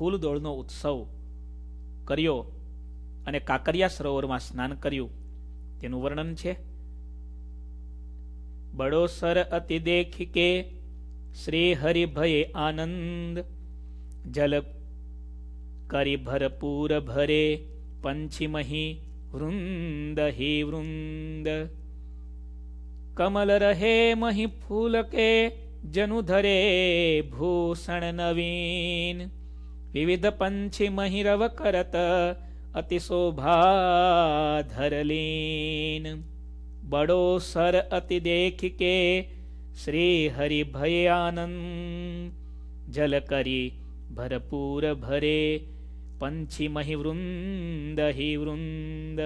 ફૂલદોળનો ઉત્સવ કર્યો અને કાકરિયા સરોવરમાં સ્નાન કર્યું તેનું વર્ણન છે બડોસર અતિ કે શ્રી હરિ ભયે આનંદ જલ કરી ભરપૂર ભરે પંચિમહી વૃંદ હિ વૃંદ કમલ રહે મહી ફૂલ કે જનુ ધરે ભૂષણ નવીન विविध पंछी महिरव करत अति शोभा धरलीन बड़ो सर अति देख के श्री हरि भय आनंद जल करी भरपूर भरे पंछी मही वृंद ही वृंद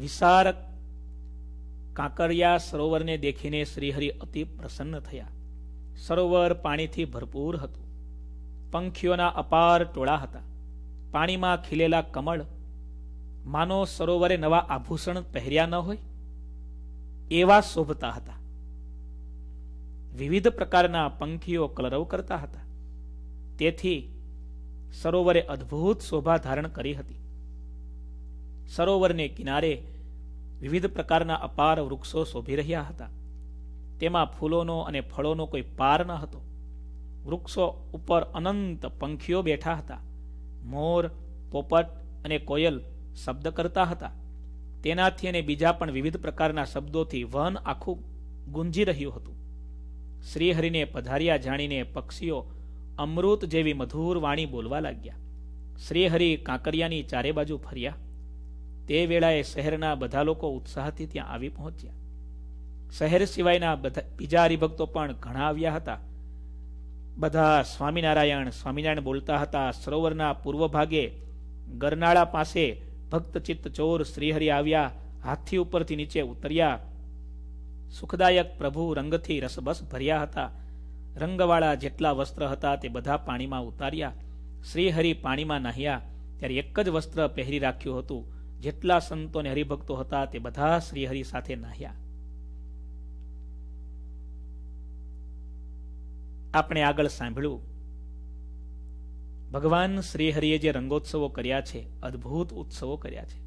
विसार काकरिया सरोवर ने देखी ने श्रीहरि अति प्रसन्न थया સરોવર પાણીથી ભરપૂર હતું પંખીઓના અપાર ટોળા હતા પાણીમાં ખીલેલા કમળ માનો સરોવરે નવા આભૂષણ પહેર્યા ન હોય એવા શોભતા હતા વિવિધ પ્રકારના પંખીઓ કલરવ કરતા હતા તેથી સરોવરે અદ્ભુત શોભા ધારણ કરી હતી સરોવરને કિનારે વિવિધ પ્રકારના અપાર વૃક્ષો શોભી રહ્યા હતા તેમાં ફૂલોનો અને ફળોનો કોઈ પાર ન હતો વૃક્ષો ઉપર અનંત પંખીઓ બેઠા હતા મોર પોપટ અને કોયલ શબ્દ કરતા હતા તેનાથી અને બીજા પણ વિવિધ પ્રકારના શબ્દોથી વન આખું ગુંજી રહ્યું હતું શ્રીહરિને પધાર્યા જાણીને પક્ષીઓ અમૃત જેવી મધુર વાણી બોલવા લાગ્યા શ્રીહરિ કાંકરિયાની ચારે બાજુ ફર્યા તે વેળાએ શહેરના બધા લોકો ઉત્સાહથી ત્યાં આવી પહોંચ્યા શહેર સિવાયના બધા બીજા હરિભક્તો પણ ઘણા આવ્યા હતા બધા સ્વામિનારાયણ સ્વામિનારાયણ બોલતા હતા સરોવરના પૂર્વ ભાગે ગરનાળા પાસે ભક્તચિત્ત ચોર શ્રીહરિ આવ્યા હાથી ઉપરથી નીચે ઉતર્યા સુખદાયક પ્રભુ રંગથી રસબસ ભર્યા હતા રંગવાળા જેટલા વસ્ત્ર હતા તે બધા પાણીમાં ઉતાર્યા શ્રીહરિ પાણીમાં નાહ્યા ત્યારે એક જ વસ્ત્ર પહેરી રાખ્યું હતું જેટલા સંતો અને હરિભક્તો હતા તે બધા શ્રીહરિ સાથે નાહ્યા આપણે આગળ સાંભળ્યું ભગવાન શ્રી જે રંગોત્સવો કર્યા છે અદ્ભુત ઉત્સવો કર્યા છે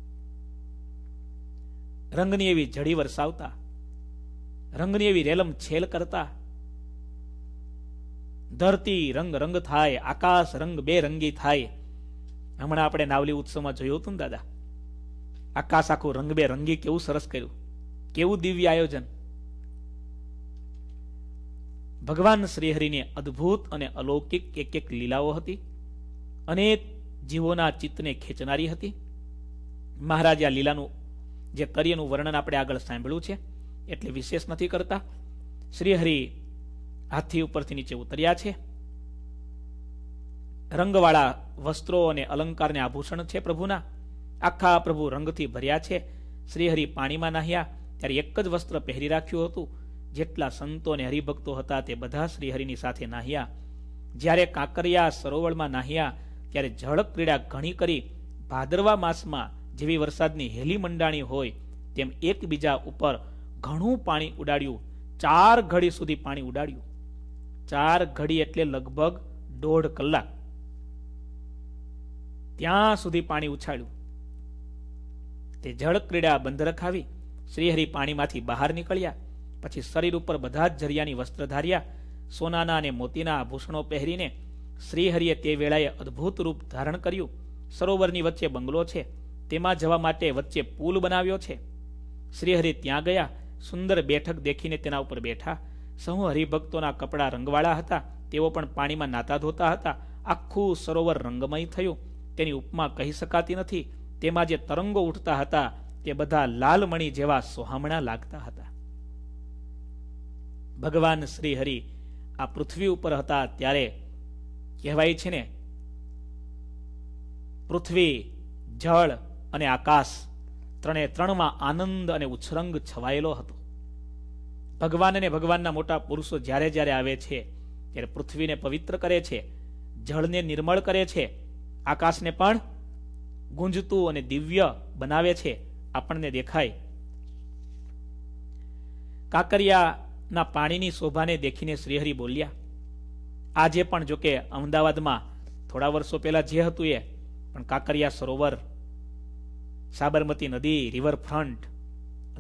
રંગની એવી જડી વરસાવતા રંગની એવી રેલમ છેલ કરતા ધરતી રંગ રંગ થાય આકાશ રંગ બેરંગી થાય હમણાં આપણે નાવલી ઉત્સવમાં જોયું હતું ને દાદા આકાશ આખું રંગ બે રંગી કેવું સરસ કર્યું કેવું દિવ્ય આયોજન ભગવાન શ્રીહરિની અદ્ભુત અને અલૌકિક એક એક લીલાઓ હતી અનેક જીવોના ચિત્તને ખેંચનારી હતી મહારાજે આ લીલાનું જે કર્યનું વર્ણન આપણે આગળ સાંભળ્યું છે એટલે વિશેષ નથી કરતા શ્રીહરિ હાથી ઉપરથી નીચે ઉતર્યા છે રંગવાળા વસ્ત્રો અને અલંકારને આભૂષણ છે પ્રભુના આખા પ્રભુ રંગથી ભર્યા છે શ્રીહરિ પાણીમાં નાહ્યા ત્યારે એક જ વસ્ત્ર પહેરી રાખ્યું હતું જેટલા સંતો અને હરિભક્તો હતા તે બધા શ્રીહરિની સાથે નાહ્યા જ્યારે કાંકરિયા સરોવરમાં નાહ્યા ત્યારે જળક ક્રીડા ઘણી કરી ભાદરવા માસમાં જેવી વરસાદની હેલી મંડાણી હોય તેમ એકબીજા ઉપર ઘણું પાણી ઉડાડ્યું ચાર ઘડી સુધી પાણી ઉડાડ્યું ચાર ઘડી એટલે લગભગ દોઢ કલાક ત્યાં સુધી પાણી ઉછાળ્યું તે જળ ક્રીડા બંધ રખાવી શ્રીહરિ પાણીમાંથી બહાર નીકળ્યા પછી શરીર ઉપર બધા જ જરિયાની વસ્ત્ર ધાર્યા સોનાના અને મોતીના આભૂષણો પહેરીને શ્રીહરિએ તે વેળાએ અદ્ભુત રૂપ ધારણ કર્યું સરોવરની વચ્ચે બંગલો છે તેમાં જવા માટે વચ્ચે પુલ બનાવ્યો છે શ્રીહરિ ત્યાં ગયા સુંદર બેઠક દેખીને તેના ઉપર બેઠા સહુ હરિભક્તોના કપડાં રંગવાળા હતા તેઓ પણ પાણીમાં નાતા ધોતા હતા આખું સરોવર રંગમય થયું તેની ઉપમા કહી શકાતી નથી તેમાં જે તરંગો ઉઠતા હતા તે બધા લાલમણી જેવા સોહામણા લાગતા હતા ભગવાન શ્રી હરિ આ પૃથ્વી ઉપર હતા ત્યારે કહેવાય છે ને પૃથ્વી જળ અને આકાશ ત્રણે ત્રણમાં આનંદ અને ઉછરંગ છવાયેલો હતો ભગવાન અને ભગવાનના મોટા પુરુષો જ્યારે જ્યારે આવે છે ત્યારે પૃથ્વીને પવિત્ર કરે છે જળને નિર્મળ કરે છે આકાશને પણ ગુંજતું અને દિવ્ય બનાવે છે આપણને દેખાય કાકરિયા ના પાણીની શોભાને દેખીને શ્રીહરિ બોલ્યા આજે પણ જોકે અમદાવાદમાં થોડા વર્ષો પહેલા જે હતું એ પણ કાંકરિયા સરોવર સાબરમતી નદી રિવરફ્રન્ટ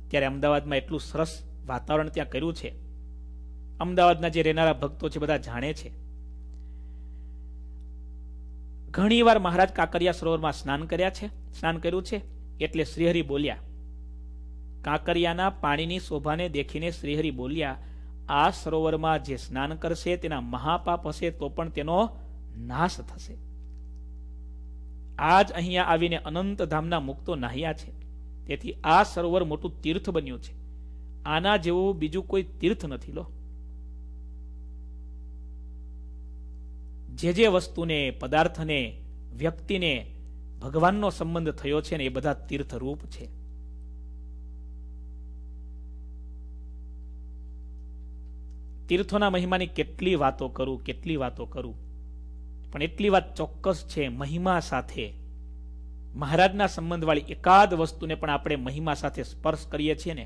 અત્યારે અમદાવાદમાં એટલું સરસ વાતાવરણ ત્યાં કર્યું છે અમદાવાદના જે રહેનારા ભક્તો છે બધા જાણે છે ઘણીવાર મહારાજ કાંકરિયા સરોવરમાં સ્નાન કર્યા છે સ્નાન કર્યું છે એટલે શ્રીહરિ બોલ્યા કાંકરિયાના પાણીની શોભાને દેખીને શ્રીહરિ બોલ્યા આ સરોવરમાં જે સ્નાન કરશે તેના મહાપાપ હશે તો પણ તેનો નાશ થશે આજ અહીંયા આવીને અનંત ધામના મુક્તો નાહ્યા છે તેથી આ સરોવર મોટું તીર્થ બન્યું છે આના જેવું બીજું કોઈ તીર્થ નથી લો જે જે વસ્તુને પદાર્થને વ્યક્તિને ભગવાનનો સંબંધ થયો છે ને એ બધા તીર્થરૂપ છે તીર્થોના મહિમાની કેટલી વાતો કરું કેટલી વાતો કરું પણ એટલી વાત ચોક્કસ છે મહિમા સાથે મહારાજના સંબંધવાળી એકાદ વસ્તુને પણ આપણે મહિમા સાથે સ્પર્શ કરીએ છીએ ને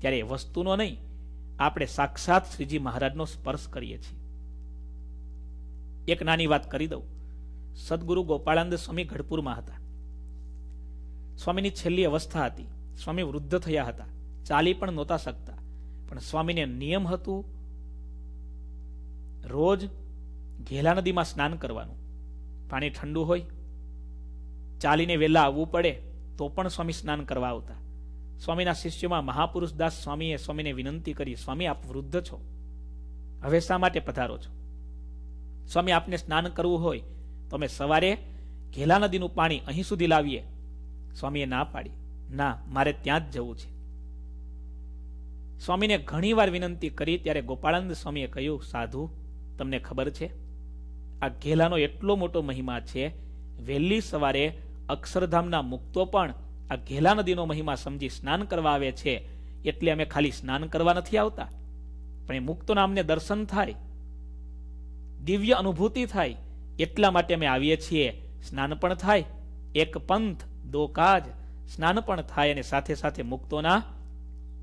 ત્યારે એ વસ્તુનો નહીં આપણે સાક્ષાત શ્રીજી મહારાજનો સ્પર્શ કરીએ છીએ એક નાની વાત કરી દઉં સદગુરુ ગોપાળાનંદ સ્વામી ગઢપુરમાં હતા સ્વામીની છેલ્લી અવસ્થા હતી સ્વામી વૃદ્ધ થયા હતા ચાલી પણ નહોતા શકતા પણ સ્વામીને નિયમ હતું રોજ ઘેલા નદીમાં સ્નાન કરવાનું પાણી ઠંડુ હોય ચાલીને વહેલા આવવું પડે તો પણ સ્વામી સ્નાન કરવા આવતા સ્વામીના શિષ્યોમાં મહાપુરુષ દાસ સ્વામીએ સ્વામીને વિનંતી કરી સ્વામી આપ વૃદ્ધ છો હવે શા માટે પધારો છો સ્વામી આપને સ્નાન કરવું હોય તો અમે સવારે ઘેલા નદીનું પાણી અહીં સુધી લાવીએ સ્વામીએ ના પાડી ના મારે ત્યાં જ જવું છે સ્વામીને ઘણીવાર વિનંતી કરી ત્યારે ગોપાળાનંદ સ્વામીએ કહ્યું સાધુ તમને ખબર છે આ ઘેલાનો એટલો મોટો મહિમા છે વહેલી સવારે અક્ષરધામના મુક્તો પણ આ ઘેલા નદીનો મહિમા સમજી સ્નાન કરવા આવે છે એટલે અમે ખાલી સ્નાન કરવા નથી આવતા પણ એ મુક્તોના અમને દર્શન થાય દિવ્ય અનુભૂતિ થાય એટલા માટે અમે આવીએ છીએ સ્નાન પણ થાય એક પંથ દો કાજ સ્નાન પણ થાય અને સાથે સાથે મુક્તોના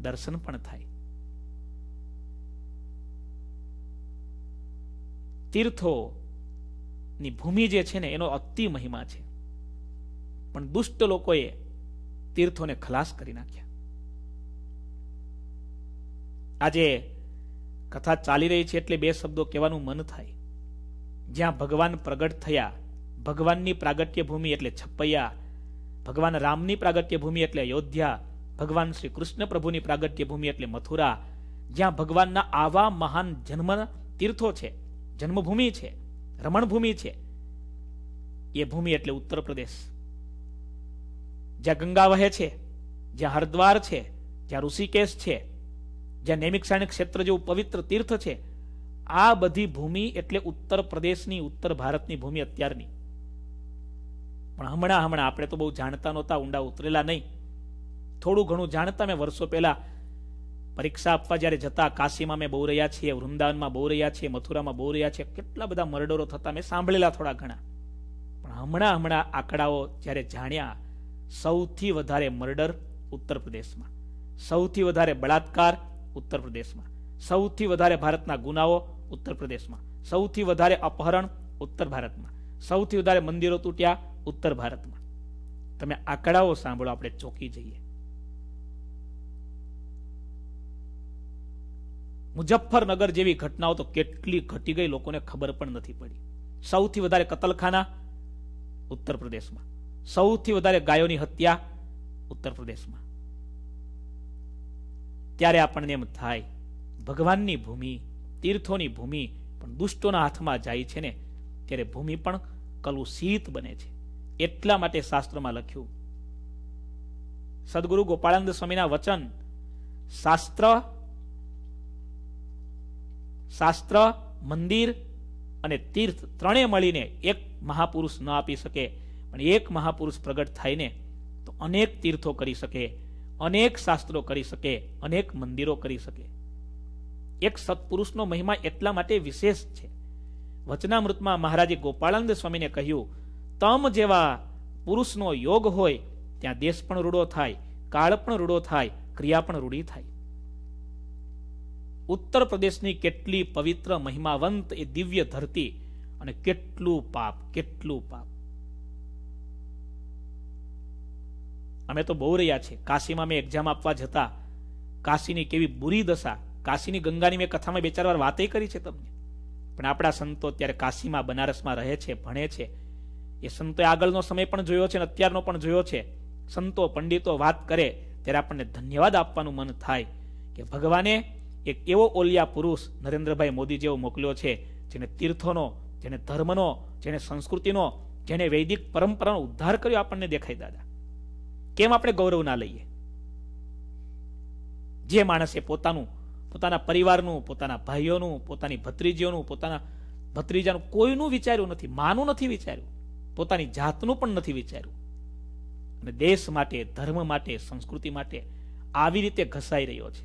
દર્શન પણ થાય તીર્થોની ભૂમિ જે છે ને એનો અતિ મહિમા છે પણ દુષ્ટ લોકોએ તીર્થોને ખલાસ કરી નાખ્યા આજે કથા ચાલી રહી છે એટલે બે શબ્દો કહેવાનું મન થાય જ્યાં ભગવાન પ્રગટ થયા ભગવાનની પ્રાગટ્ય ભૂમિ એટલે છપ્પૈયા ભગવાન રામની પ્રાગટ્ય ભૂમિ એટલે અયોધ્યા ભગવાન શ્રી કૃષ્ણ પ્રભુની પ્રાગટ્ય ભૂમિ એટલે મથુરા જ્યાં ભગવાનના આવા મહાન જન્મ તીર્થો છે જન્મભૂમિ છે રમણભૂમિ છે એ ભૂમિ એટલે ઉત્તર પ્રદેશ જ્યાં ગંગા વહે છે જ્યાં હરદ્વાર છે જ્યાં ઋષિકેશ છે જ્યાં નૈમિક્ષાણ ક્ષેત્ર જેવું પવિત્ર તીર્થ છે આ બધી ભૂમિ એટલે ઉત્તર પ્રદેશની ઉત્તર ભારતની ભૂમિ અત્યારની પણ હમણાં હમણાં આપણે તો બહુ જાણતા નહોતા ઊંડા ઉતરેલા નહીં થોડું ઘણું જાણતા મેં વર્ષો પહેલા પરીક્ષા આપવા જ્યારે જતા કાશીમાં મેં બહુ રહ્યા છીએ વૃંદાવનમાં બહુ રહ્યા છીએ મથુરામાં બહુ રહ્યા છીએ કેટલા બધા મર્ડરો થતા મેં સાંભળેલા થોડા ઘણા પણ હમણાં હમણાં આંકડાઓ જ્યારે જાણ્યા સૌથી વધારે મર્ડર ઉત્તર પ્રદેશમાં સૌથી વધારે બળાત્કાર ઉત્તર પ્રદેશમાં સૌથી વધારે ભારતના ગુનાઓ ઉત્તર પ્રદેશમાં સૌથી વધારે અપહરણ ઉત્તર ભારતમાં સૌથી વધારે મંદિરો તૂટ્યા ઉત્તર ભારતમાં તમે આંકડાઓ સાંભળો આપણે ચોકી જઈએ મુઝફ્ફરનગર જેવી ઘટનાઓ તો કેટલી ઘટી ગઈ લોકોને ખબર પણ નથી પડી સૌથી વધારે કતલખાના ઉત્તર પ્રદેશમાં સૌથી વધારે ગાયોની હત્યા ઉત્તર પ્રદેશમાં ત્યારે આપણને એમ થાય ભગવાનની ભૂમિ તીર્થોની ભૂમિ પણ દુષ્ટોના હાથમાં જાય છે ને ત્યારે ભૂમિ પણ કલુષિત બને છે એટલા માટે શાસ્ત્રમાં લખ્યું સદગુરુ ગોપાળાનંદ સ્વામીના વચન શાસ્ત્ર શાસ્ત્ર મંદિર અને તીર્થ ત્રણે મળીને એક મહાપુરુષ ન આપી શકે પણ એક મહાપુરુષ પ્રગટ થાય ને તો અનેક તીર્થો કરી શકે અનેક શાસ્ત્રો કરી શકે અનેક મંદિરો કરી શકે એક સત્પુરુષનો મહિમા એટલા માટે વિશેષ છે વચનામૃતમાં મહારાજે ગોપાળાનંદ સ્વામીને કહ્યું તમ જેવા પુરુષનો યોગ હોય ત્યાં દેશ પણ રૂડો થાય કાળ પણ રૂડો થાય ક્રિયા પણ રૂડી થાય ઉત્તર પ્રદેશની કેટલી પવિત્ર મહિમાવંત એ દિવ્ય ધરતી અને કેટલું પાપ કેટલું પાપ અમે તો બહુ રહ્યા છીએ કાશીમાં મેં એક્ઝામ આપવા જતા કાશીની કેવી બુરી દશા કાશીની ગંગાની મેં કથામાં બે ચાર વાર વાતે કરી છે તમને પણ આપણા સંતો અત્યારે કાશીમાં બનારસમાં રહે છે ભણે છે એ સંતોએ આગળનો સમય પણ જોયો છે અને અત્યારનો પણ જોયો છે સંતો પંડિતો વાત કરે ત્યારે આપણને ધન્યવાદ આપવાનું મન થાય કે ભગવાને એક એવો ઓલિયા પુરુષ નરેન્દ્રભાઈ મોદી જેવો મોકલ્યો છે જેને તીર્થોનો જેને ધર્મનો જેને સંસ્કૃતિનો જેને વૈદિક પરંપરાનો ઉદ્ધાર કર્યો આપણને દેખાય દાદા કેમ આપણે ગૌરવ ના લઈએ જે માણસે પોતાનું પોતાના પરિવારનું પોતાના ભાઈઓનું પોતાની ભત્રીજીઓનું પોતાના ભત્રીજાનું કોઈનું વિચાર્યું નથી માનું નથી વિચાર્યું પોતાની જાતનું પણ નથી વિચાર્યું અને દેશ માટે ધર્મ માટે સંસ્કૃતિ માટે આવી રીતે ઘસાઈ રહ્યો છે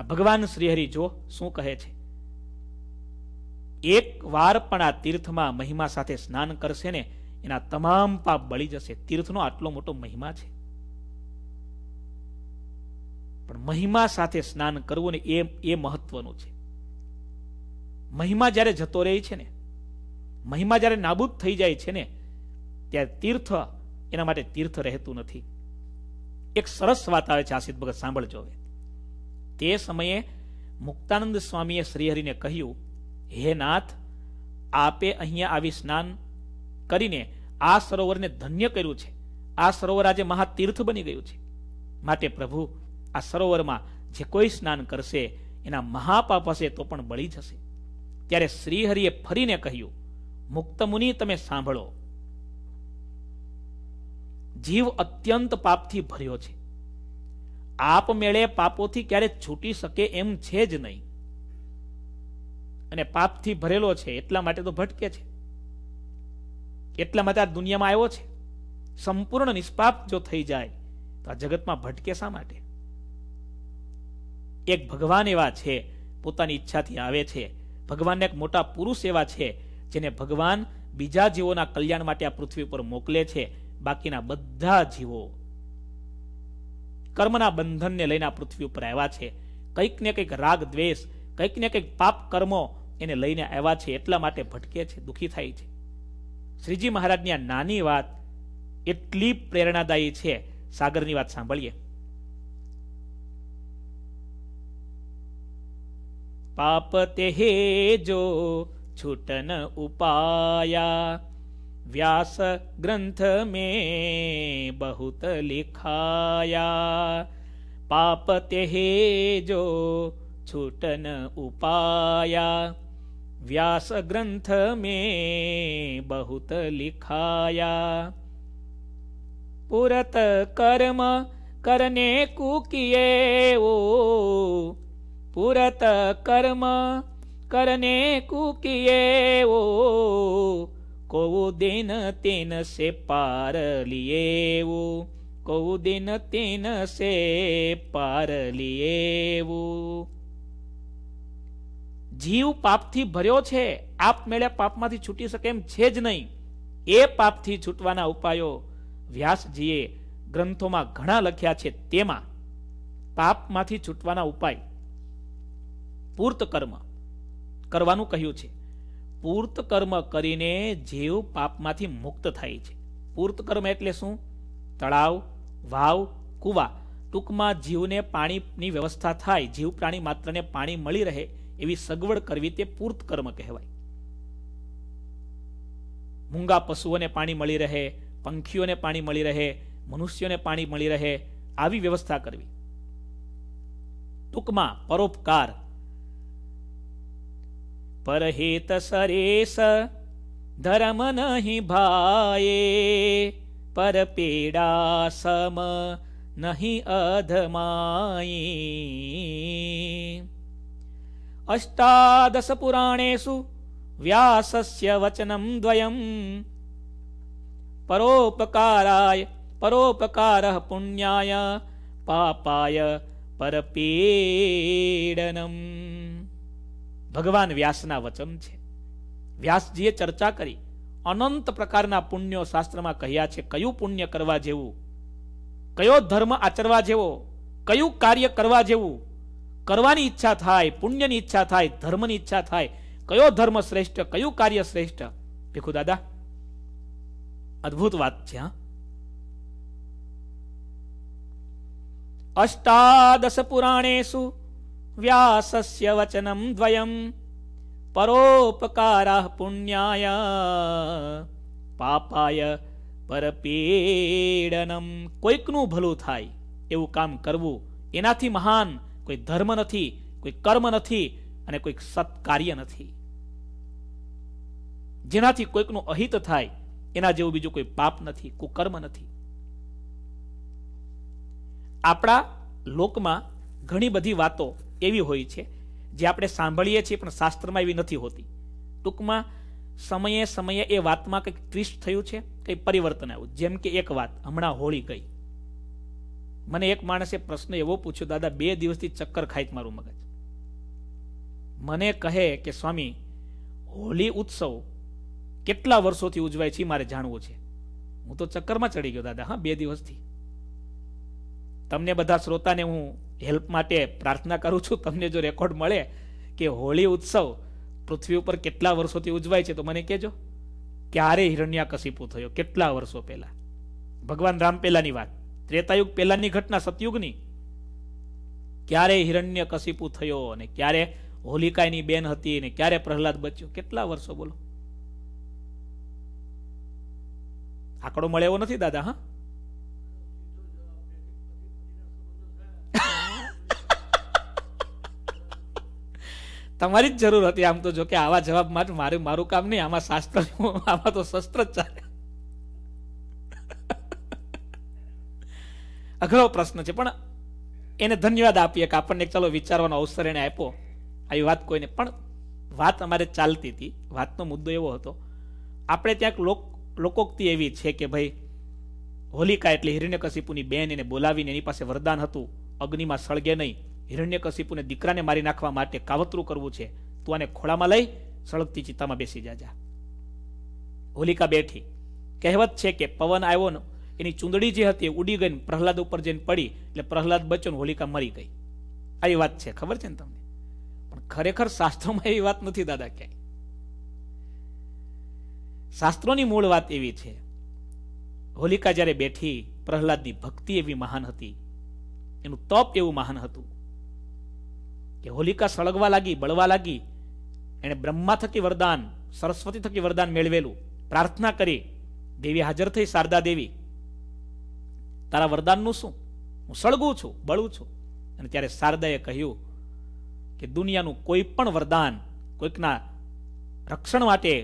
આ ભગવાન શ્રીહરિ જો શું કહે છે એક વાર પણ આ તીર્થમાં મહિમા સાથે સ્નાન કરશે ને એના તમામ પાપ બળી જશે તીર્થનો આટલો મોટો મહિમા છે પણ મહિમા સાથે સ્નાન કરવું ને એ એ મહત્વનું છે મહિમા જ્યારે જતો રહે છે ને મહિમા જ્યારે નાબૂદ થઈ જાય છે ને ત્યારે તીર્થ એના માટે તીર્થ રહેતું નથી એક સરસ વાત આવે છે આસિદ ભગત સાંભળજો હવે તે સમયે મુક્તાનંદ સ્વામીએ શ્રીહરિને કહ્યું હે નાથ આપે અહીંયા આવી સ્નાન કરીને આ સરોવરને ધન્ય કર્યું છે આ સરોવર આજે મહાતીર્થ બની ગયું છે માટે પ્રભુ આ સરોવરમાં જે કોઈ સ્નાન કરશે એના મહાપાપ હશે તો પણ બળી જશે ત્યારે શ્રીહરિએ ફરીને કહ્યું મુક્ત મુનિ તમે સાંભળો જીવ અત્યંત પાપથી ભર્યો છે આપમેળે પાપોથી ક્યારે છૂટી શકે એમ છે જ નહીં અને પાપથી ભરેલો છે એટલા માટે તો ભટકે છે એટલા માટે આ દુનિયામાં આવ્યો છે સંપૂર્ણ નિષ્પાપ જો થઈ જાય તો આ જગતમાં ભટકે શા માટે એક ભગવાન એવા છે પોતાની ઈચ્છાથી આવે છે ભગવાન એક મોટા પુરુષ એવા છે જેને ભગવાન બીજા જીવોના કલ્યાણ માટે આ પૃથ્વી પર મોકલે છે બાકીના બધા જીવો કર્મના બંધનને લઈને આ પૃથ્વી ઉપર આવ્યા છે કંઈક ને કંઈક રાગ દ્વેષ કંઈક ને કંઈક પાપ કર્મો એને લઈને આવ્યા છે એટલા માટે ભટકે છે દુઃખી થાય છે શ્રીજી મહારાજની આ નાની વાત એટલી પ્રેરણાદાયી છે સાગરની વાત સાંભળીએ પાપ તે હે જો છૂટન ઉપાયા व्यास ग्रंथ में बहुत लिखाया पाप ते जो छूटन उपाया व्यास ग्रंथ में बहुत लिखाया पुरत कर्म करने को किए ओ पुरत कर्म करने को किए ओ કોઉ દિન તિન સે પાર લિયેવું કોઉ દિન તિન સે પાર લિયેવું જીવ પાપથી ભર્યો છે આપ મેળે પાપમાંથી છૂટી શકે એમ છે જ નહીં એ પાપથી છૂટવાના ઉપાયો વ્યાસજીએ ગ્રંથોમાં ઘણા લખ્યા છે તેમાં પાપમાંથી છૂટવાના ઉપાય પૂર્ત કર્મ કરવાનું કહ્યું છે પૂર્ત કર્મ કરીને જીવ પાપમાંથી મુક્ત થાય છે પૂર્ત કર્મ એટલે શું તળાવ વાવ કૂવા ટૂંકમાં જીવને પાણીની વ્યવસ્થા થાય જીવ પ્રાણી માત્રને પાણી મળી રહે એવી સગવડ કરવી તે પૂર્ત કર્મ કહેવાય મૂંગા પશુઓને પાણી મળી રહે પંખીઓને પાણી મળી રહે મનુષ્યોને પાણી મળી રહે આવી વ્યવસ્થા કરવી ટૂંકમાં પરોપકાર પરહિત સરેશ ધર્મ નહીં ભાયે પર પીડા સમ નહીં અધમાઈ અષ્ટાદશ પુરાણેષુ વ્યાસસ્ય વચનમ દ્વયમ પરોપકારાય પરોપકારઃ પુણ્યાય પાપાય પરપીડનમ ભગવાન વ્યાસના વચન છે વ્યાસજીએ ચર્ચા કરી અનંત પ્રકારના પુણ્યો શાસ્ત્રમાં કહ્યા છે કયું પુણ્ય કરવા જેવું કયો ધર્મ આચરવા જેવો કયું કાર્ય કરવા જેવું કરવાની ઈચ્છા થાય પુણ્યની ઈચ્છા થાય ધર્મની ઈચ્છા થાય કયો ધર્મ શ્રેષ્ઠ કયું કાર્ય શ્રેષ્ઠ ભીખુ દાદા અદ્ભુત વાત છે હા અષ્ટાદશ પુરાણેશુ व्यासस्य वचनं द्वयं परोपकारः पुण्याय પાપાય પરપીડનમ કોઈકનું ભલું થાય એવું કામ કરવું એનાથી મહાન કોઈ ધર્મ નથી કોઈ કર્મ નથી અને કોઈક સત્કાર્ય નથી જેનાથી કોઈકનું અહિત થાય એના જેવું બીજું કોઈ પાપ નથી કુકર્મ નથી આપણા લોકમાં ઘણી બધી વાતો એવી હોય છે જે આપણે સાંભળીએ છીએ પણ શાસ્ત્રમાં એવી નથી હોતી ટૂંકમાં સમયે સમયે એ વાતમાં કંઈક ટ્વિસ્ટ થયું છે કંઈક પરિવર્તન આવ્યું જેમ કે એક વાત હમણાં હોળી ગઈ મને એક માણસે પ્રશ્ન એવો પૂછ્યો દાદા બે દિવસથી ચક્કર ખાય મારું મગજ મને કહે કે સ્વામી હોળી ઉત્સવ કેટલા વર્ષોથી ઉજવાય છે મારે જાણવું છે હું તો ચક્કરમાં ચડી ગયો દાદા હા બે દિવસથી તમને બધા શ્રોતાને હું હેલ્પ માટે પ્રાર્થના કરું છું તમને જો રેકોર્ડ મળે કે હોળી ઉત્સવ પૃથ્વી ઉપર કેટલા વર્ષોથી ઉજવાય છે તો મને કહેજો ક્યારે હિરણ્યાકશિપુ થયો કેટલા વર્ષો પહેલા ભગવાન રામ પહેલાની વાત ત્રેતાયુગ પહેલાની ઘટના સતયુગની ક્યારે હિરણ્યકશિપુ થયો અને ક્યારે હોલિકાની બેન હતી અને ક્યારે પ્રહલાદ બચ્યો કેટલા વર્ષો બોલો આંકડો મળે એવો નથી દાદા હા તમારી જ જરૂર હતી આમ તો જો કે આવા જવાબ માટે મારું મારું કામ નહીં આમાં શાસ્ત્ર આમાં તો શસ્ત્ર જ ચાલે અઘરો પ્રશ્ન છે પણ એને ધન્યવાદ આપીએ કે આપણને ચાલો વિચારવાનો અવસર એને આપ્યો આવી વાત કોઈને પણ વાત અમારે ચાલતી હતી વાતનો મુદ્દો એવો હતો આપણે ત્યાં લોક લોકોક્તિ એવી છે કે ભાઈ હોલિકા એટલે હિરણ્યકશિપુની બેન એને બોલાવીને એની પાસે વરદાન હતું અગ્નિમાં સળગે નહીં હિરણ્યકશિપુને દીકરાને મારી નાખવા માટે કાવતરું કરવું છે તું આને ખોળામાં લઈ સળગતી ચિત્તામાં બેસી જાજા હોલિકા બેઠી કહેવત છે કે પવન આવ્યો એની ચૂંદડી જે હતી ઉડી ગઈ પ્રહલાદ ઉપર જઈને પડી એટલે પ્રહલાદ બચ્યો હોલિકા મરી ગઈ આવી વાત છે ખબર છે ને તમને પણ ખરેખર શાસ્ત્રોમાં એવી વાત નથી દાદા ક્યાંય શાસ્ત્રોની મૂળ વાત એવી છે હોલિકા જ્યારે બેઠી પ્રહલાદની ભક્તિ એવી મહાન હતી એનું તપ એવું મહાન હતું કે હોલિકા સળગવા લાગી બળવા લાગી એણે બ્રહ્મા થકી વરદાન સરસ્વતી થકી વરદાન મેળવેલું પ્રાર્થના કરી દેવી હાજર થઈ શારદા દેવી તારા વરદાનનું શું હું સળગું છું બળું છું અને ત્યારે શારદાએ કહ્યું કે દુનિયાનું કોઈ પણ વરદાન કોઈકના રક્ષણ માટે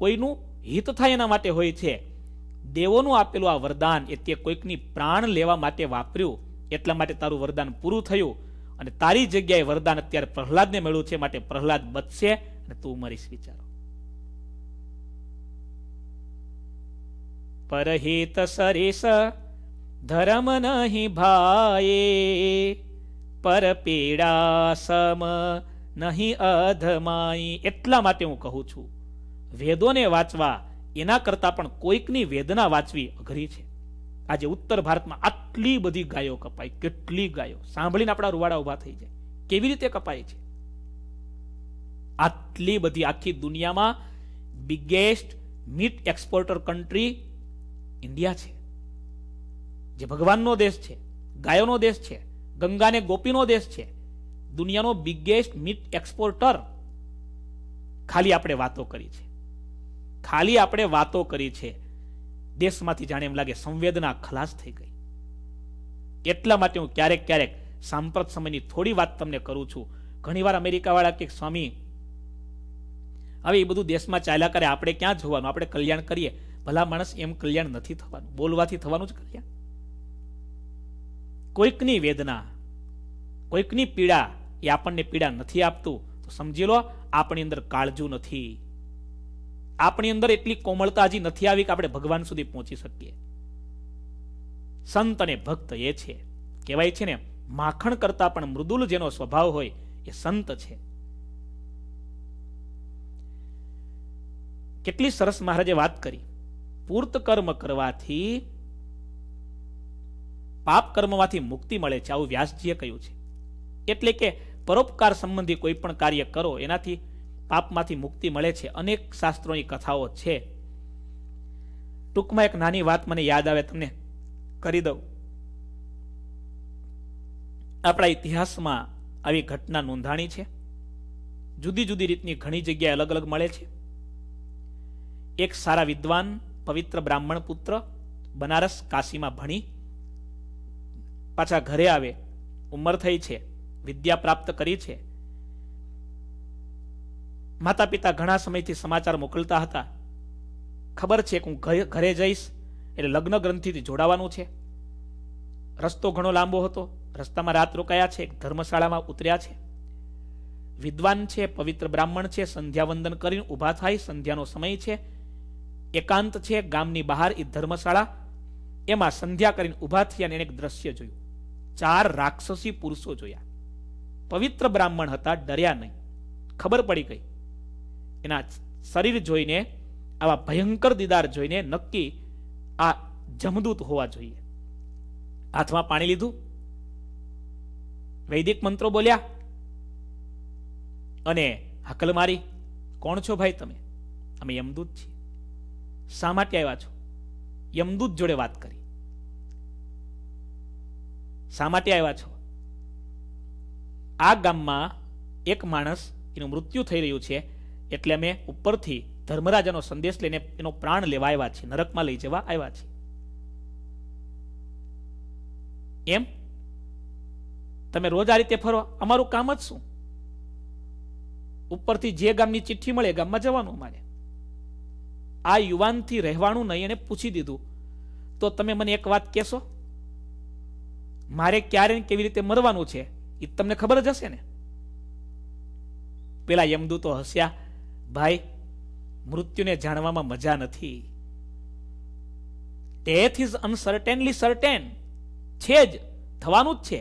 કોઈનું હિત થાય એના માટે હોય છે દેવોનું આપેલું આ વરદાન એ તે કોઈકની પ્રાણ લેવા માટે વાપર્યું એટલા માટે તારું વરદાન પૂરું થયું અને તારી જગ્યાએ વરદાન અત્યારે પ્રહલાદને મળ્યું છે માટે પ્રહલાદ બચશે અને તું મરીશ વિચારો પરહિત સરેશ ધર્મ નહીં ભાઈ પર પીડા સમ નહીં અધમાઈ એટલા માટે હું કહું છું વેદોને વાંચવા એના કરતાં પણ કોઈકની વેદના વાંચવી અઘરી છે આજે ઉત્તર ભારતમાં આટલી બધી ગાયો કપાય કેટલી ગાયો સાંભળીને આપણા રૂવાડા ઉભા થઈ જાય કેવી રીતે કપાય છે આટલી બધી આખી દુનિયામાં biggest meat exporter country India છે જે ભગવાનનો દેશ છે ગાયોનો દેશ છે ગંગાને ગોપીનો દેશ છે દુનિયાનો બિગેસ્ટ મીટ એક્સપોર્ટર ખાલી આપણે વાતો કરી છે ખાલી આપણે વાતો કરી છે દેશમાંથી જાણે એમ લાગે સંવેદના ખલાસ થઈ ગઈ એટલા માટે હું ક્યારેક ક્યારેક સાંપ્રત સમયની થોડી વાત તમને કરું છું ઘણીવાર અમેરિકાવાળા કે સ્વામી હવે એ બધું દેશમાં ચાલ્યા કરે આપણે ક્યાં જોવાનું આપણે કલ્યાણ કરીએ ભલા માણસ એમ કલ્યાણ નથી થવાનું બોલવાથી થવાનું જ કલ્યાણ કોઈકની વેદના કોઈકની પીડા એ આપણને પીડા નથી આપતું તો સમજી લો આપણી અંદર કાળજું નથી આપણી અંદર એટલી કોમળતા હજી નથી આવી કે આપણે ભગવાન સુધી પહોંચી શકીએ સંત અને ભક્ત એ છે કહેવાય છે ને માખણ કરતા પણ મૃદુલ જેનો સ્વભાવ હોય એ સંત છે કેટલી સરસ મહારાજે વાત કરી પૂર્ત કર્મ કરવાથી પાપ કર્મમાંથી મુક્તિ મળે છે આવું વ્યાસજીએ કહ્યું છે એટલે કે પરોપકાર સંબંધી કોઈ પણ કાર્ય કરો એનાથી પાપમાંથી મુક્તિ મળે છે અનેક શાસ્ત્રોની કથાઓ છે ટૂંકમાં એક નાની વાત મને યાદ આવે તમને કરી દઉં આપણા ઇતિહાસમાં આવી ઘટના નોંધાણી છે જુદી જુદી રીતની ઘણી જગ્યાએ અલગ અલગ મળે છે એક સારા વિદ્વાન પવિત્ર બ્રાહ્મણ પુત્ર બનારસ કાશીમાં ભણી પાછા ઘરે આવે ઉંમર થઈ છે વિદ્યા પ્રાપ્ત કરી છે માતા પિતા ઘણા સમયથી સમાચાર મોકલતા હતા ખબર છે કે હું ઘરે જઈશ એટલે લગ્ન ગ્રંથિથી જોડાવાનું છે રસ્તો ઘણો લાંબો હતો રસ્તામાં રાત રોકાયા છે એક ધર્મશાળામાં ઉતર્યા છે વિદ્વાન છે પવિત્ર બ્રાહ્મણ છે સંધ્યાવંદન કરીને ઊભા થાય સંધ્યાનો સમય છે એકાંત છે ગામની બહાર એ ધર્મશાળા એમાં સંધ્યા કરીને ઊભા થયા અને એક દ્રશ્ય જોયું ચાર રાક્ષસી પુરુષો જોયા પવિત્ર બ્રાહ્મણ હતા ડર્યા નહીં ખબર પડી ગઈ એના શરીર જોઈને આવા ભયંકર દીદાર જોઈને નક્કી આ જમદૂત હોવા જોઈએ હાથમાં પાણી લીધું વૈદિક મંત્રો બોલ્યા અને હકલ મારી કોણ છો ભાઈ તમે અમે યમદૂત છીએ શા માટે આવ્યા છો યમદૂત જોડે વાત કરી શા માટે આવ્યા છો આ ગામમાં એક માણસ એનું મૃત્યુ થઈ રહ્યું છે એટલે અમે ઉપરથી ધર્મરાજાનો સંદેશ લઈને એનો પ્રાણ લેવા આવ્યા છીએ નરકમાં લઈ જવા આવ્યા છીએ એમ તમે રોજ આ રીતે ફરો અમારું કામ જ શું ઉપરથી જે ગામની ચિઠ્ઠી મળે ગામમાં જવાનું અમારે આ યુવાનથી રહેવાનું નહીં એને પૂછી દીધું તો તમે મને એક વાત કહેશો મારે ક્યારે કેવી રીતે મરવાનું છે એ તમને ખબર જ હશે ને પેલા યમદૂતો હસ્યા ભાઈ મૃત્યુને જાણવામાં મજા નથી ડેથ ઇઝ અનસર્ટેનલી સર્ટેન છે જ થવાનું જ છે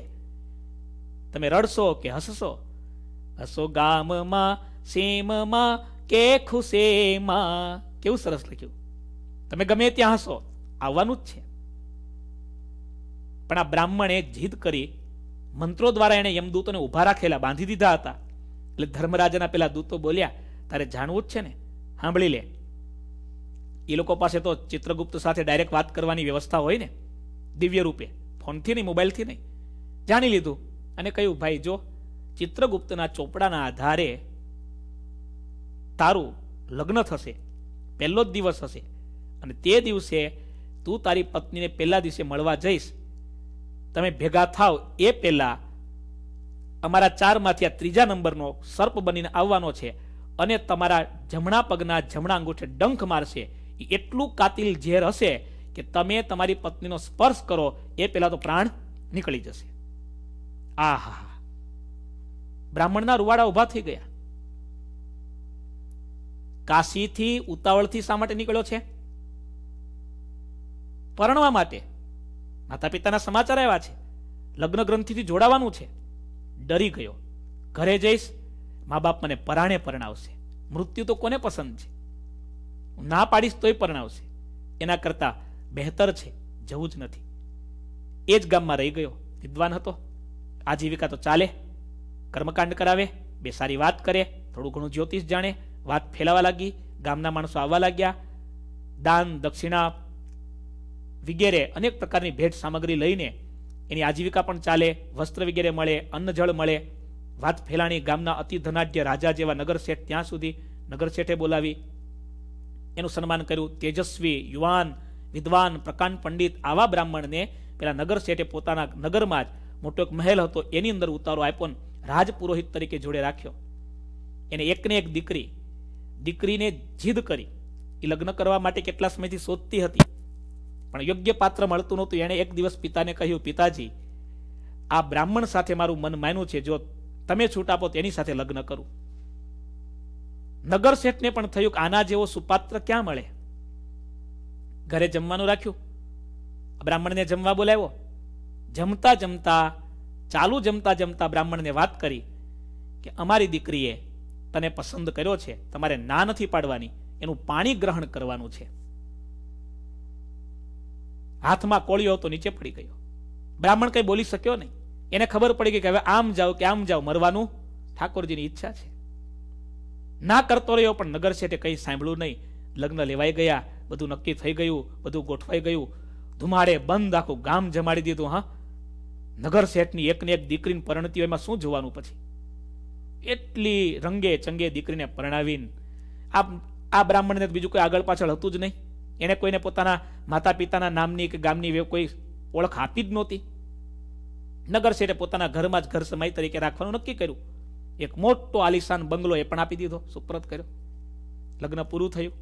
તમે રડશો કે હસશો હસો ગામમાં સેમમાં કે ખુશેમાં કેવું સરસ લખ્યું તમે ગમે ત્યાં હસો આવવાનું જ છે પણ આ બ્રાહ્મણે જીદ કરી મંત્રો દ્વારા એણે યમદૂતોને ઊભા રાખેલા બાંધી દીધા હતા એટલે ધર્મરાજાના પેલા દૂતો બોલ્યા તારે જાણવું જ છે ને સાંભળી લે એ લોકો પાસે તો ચિત્રગુપ્ત સાથે ડાયરેક્ટ વાત કરવાની વ્યવસ્થા હોય ને દિવ્ય રૂપે ફોનથી નહીં મોબાઈલથી નહીં જાણી લીધું અને કહ્યું ભાઈ જો ચિત્રગુપ્તના ચોપડાના આધારે તારું લગ્ન થશે પહેલો જ દિવસ હશે અને તે દિવસે તું તારી પત્નીને પહેલા દિવસે મળવા જઈશ તમે ભેગા થાવ એ પહેલાં અમારા ચારમાંથી આ ત્રીજા નંબરનો સર્પ બનીને આવવાનો છે અને તમારા જમણા પગના જમણા અંગૂઠે ડંખ મારશે એટલું કાતિલ ઝેર હશે કે તમે તમારી પત્નીનો સ્પર્શ કરો એ પહેલાં તો પ્રાણ નીકળી જશે આ હા બ્રાહ્મણના રૂવાડા ઊભા થઈ ગયા કાશીથી ઉતાવળથી શા માટે નીકળ્યો છે પરણવા માટે માતા પિતાના સમાચાર આવ્યા છે લગ્ન ગ્રંથિથી જોડાવાનું છે ડરી ગયો ઘરે જઈશ મા બાપ મને પરાણે પરણાવશે મૃત્યુ તો કોને પસંદ છે ના પાડીશ તોય પરણાવશે એના કરતાં બહેતર છે જવું જ નથી એ જ ગામમાં રહી ગયો વિદ્વાન હતો આજીવિકા તો ચાલે કર્મકાંડ કરાવે બે સારી વાત કરે થોડું ઘણું જ્યોતિષ જાણે વાત ફેલાવા લાગી ગામના માણસો આવવા લાગ્યા દાન દક્ષિણા વગેરે અનેક પ્રકારની ભેટ સામગ્રી લઈને એની આજીવિકા પણ ચાલે વસ્ત્ર વગેરે મળે અન્ન જળ મળે વાત ફેલાણી ગામના અતિ ધનાઢ્ય રાજા જેવા નગરશેઠ ત્યાં સુધી નગરશેઠે બોલાવી એનું સન્માન કર્યું તેજસ્વી યુવાન વિદ્વાન પ્રકાંડ પંડિત આવા બ્રાહ્મણને પેલા નગરશેઠે પોતાના નગરમાં જ મોટો એક મહેલ હતો એની અંદર ઉતારો આપ્યો રાજપુરોહિત તરીકે જોડે રાખ્યો એને એકને એક દીકરી દીકરીને જીદ કરી એ લગ્ન કરવા માટે કેટલા સમયથી શોધતી હતી પણ યોગ્ય પાત્ર મળતું નહોતું એણે એક દિવસ પિતાને કહ્યું પિતાજી આ બ્રાહ્મણ સાથે મારું મન માન્યું છે જો તમે છૂટ આપો તેની સાથે લગ્ન કરું નગર શેઠને પણ થયું કે આના જેવો સુપાત્ર ક્યાં મળે ઘરે જમવાનું રાખ્યું બ્રાહ્મણને જમવા બોલાવ્યો જમતા જમતા ચાલુ જમતા જમતા બ્રાહ્મણને વાત કરી કે અમારી દીકરીએ તને પસંદ કર્યો છે તમારે ના નથી પાડવાની એનું પાણી ગ્રહણ કરવાનું છે હાથમાં કોળિયો હતો નીચે પડી ગયો બ્રાહ્મણ કંઈ બોલી શક્યો નહીં એને ખબર પડી ગઈ કે હવે આમ જાઓ કે આમ જાઓ મરવાનું ઠાકોરજીની ઈચ્છા છે ના કરતો રહ્યો પણ નગર છે તે કંઈ સાંભળ્યું નહીં લગ્ન લેવાઈ ગયા બધું નક્કી થઈ ગયું બધું ગોઠવાઈ ગયું ધુમાડે બંધ આખું ગામ જમાડી દીધું હા નગર શેઠની એકને એક દીકરીની પરણતી એમાં શું જોવાનું પછી એટલી રંગે ચંગે દીકરીને પરણાવીને આ આ બ્રાહ્મણને બીજું કોઈ આગળ પાછળ હતું જ નહીં એણે કોઈને પોતાના માતા પિતાના નામની કે ગામની કોઈ ઓળખ આપી જ નહોતી નગર શેઠે પોતાના ઘરમાં જ ઘર સમાય તરીકે રાખવાનું નક્કી કર્યું એક મોટો આલિશાન બંગલો એ પણ આપી દીધો સુપ્રત કર્યો લગ્ન પૂરું થયું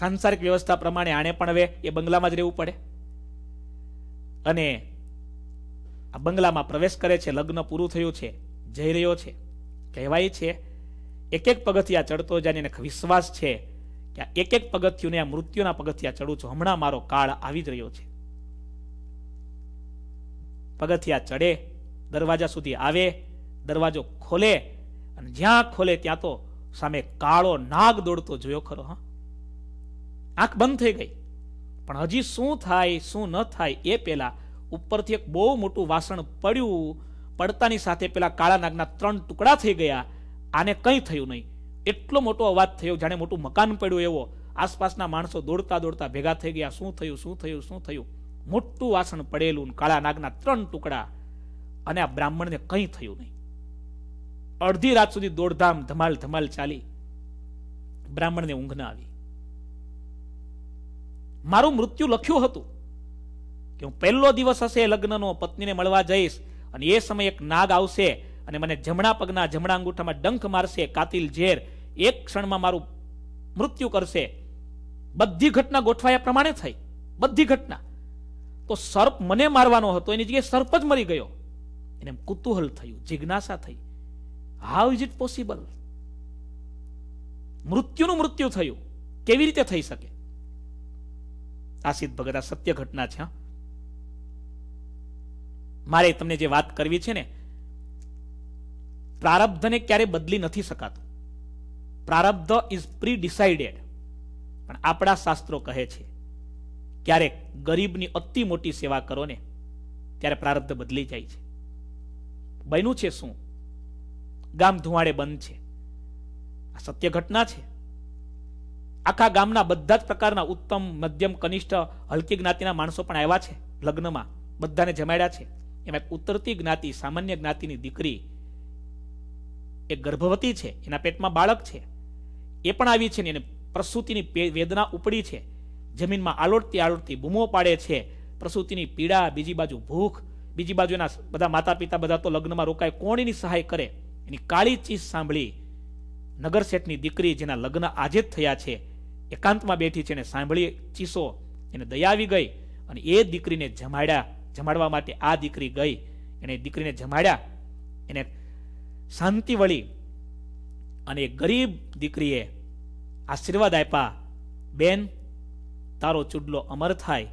સાંસારિક વ્યવસ્થા પ્રમાણે આણે પણ હવે એ બંગલામાં જ રહેવું પડે અને આ બંગલામાં પ્રવેશ કરે છે લગ્ન પૂરું થયું છે જઈ રહ્યો છે કહેવાય છે એક એક પગથિયા ચડતો જાય એને વિશ્વાસ છે કે આ એક એક પગથિયું આ મૃત્યુના પગથિયા ચડું છું હમણાં મારો કાળ આવી જ રહ્યો છે પગથિયા ચડે દરવાજા સુધી આવે દરવાજો ખોલે અને જ્યાં ખોલે ત્યાં તો સામે કાળો નાગ દોડતો જોયો ખરો હા આંખ બંધ થઈ ગઈ પણ હજી શું થાય શું ન થાય એ પહેલા ઉપરથી એક બહુ મોટું વાસણ પડ્યું પડતાની સાથે પેલા કાળા નાગના ત્રણ ટુકડા થઈ ગયા આને કંઈ થયું નહીં એટલો મોટો અવાજ થયો જાણે મોટું મકાન પડ્યું એવો આસપાસના માણસો દોડતા દોડતા ભેગા થઈ ગયા શું થયું શું થયું શું થયું મોટું વાસણ પડેલું કાળા નાગના ત્રણ ટુકડા અને આ બ્રાહ્મણને કંઈ થયું નહીં અડધી રાત સુધી દોડધામ ધમાલ ધમાલ ચાલી બ્રાહ્મણને ઊંઘ ના આવી મારું મૃત્યુ લખ્યું હતું કે હું પહેલો દિવસ હશે લગ્નનો પત્નીને મળવા જઈશ અને એ સમયે એક નાગ આવશે અને મને જમણા પગના જમણા અંગૂઠામાં ડંખ મારશે કાતિલ ઝેર એક ક્ષણમાં મારું મૃત્યુ કરશે બધી ઘટના ગોઠવાયા પ્રમાણે થઈ બધી ઘટના તો સર્પ મને મારવાનો હતો એની જગ્યાએ સર્પ જ મરી ગયો એને કુતૂહલ થયું જિજ્ઞાસા થઈ હાઉ ઇઝ ઇટ પોસિબલ મૃત્યુનું મૃત્યુ થયું કેવી રીતે થઈ શકે આ સિદ્ધ ભગત આ સત્ય ઘટના છે મારે તમને જે વાત કરવી છે ને પ્રારબ્ધને ક્યારે બદલી નથી શકાતું પ્રારબ્ધ ઇઝ પ્રી ડિસાઇડેડ પણ આપણા શાસ્ત્રો કહે છે ક્યારેક ગરીબની અતિ મોટી સેવા કરો ને ત્યારે પ્રારબ્ધ બદલી જાય છે બન્યું છે શું ગામ ધુવાડે બંધ છે આ સત્ય ઘટના છે આખા ગામના બધા જ પ્રકારના ઉત્તમ મધ્યમ કનિષ્ઠ હલકી જ્ઞાતિના માણસો પણ આવ્યા છે લગ્નમાં બધાને જમાડ્યા છે એમાં એક ઉતરતી જ્ઞાતિ સામાન્ય જ્ઞાતિની દીકરી એ ગર્ભવતી છે એના પેટમાં બાળક છે એ પણ આવી છે ને એને પ્રસૂતિની વેદના ઉપડી છે જમીનમાં આલોડતી આલોડતી બૂમો પાડે છે પ્રસૂતિની પીડા બીજી બાજુ ભૂખ બીજી બાજુ એના બધા માતા પિતા બધા તો લગ્નમાં રોકાય કોણ સહાય કરે એની કાળી ચીજ સાંભળી નગર શેઠની દીકરી જેના લગ્ન આજે જ થયા છે એકાંતમાં બેઠી છે એને સાંભળી ચીસો એને દયા આવી ગઈ અને એ દીકરીને જમાડ્યા જમાડવા માટે આ દીકરી ગઈ એણે દીકરીને જમાડ્યા એને શાંતિ વળી અને ગરીબ દીકરીએ આશીર્વાદ આપ્યા બેન તારો ચૂડલો અમર થાય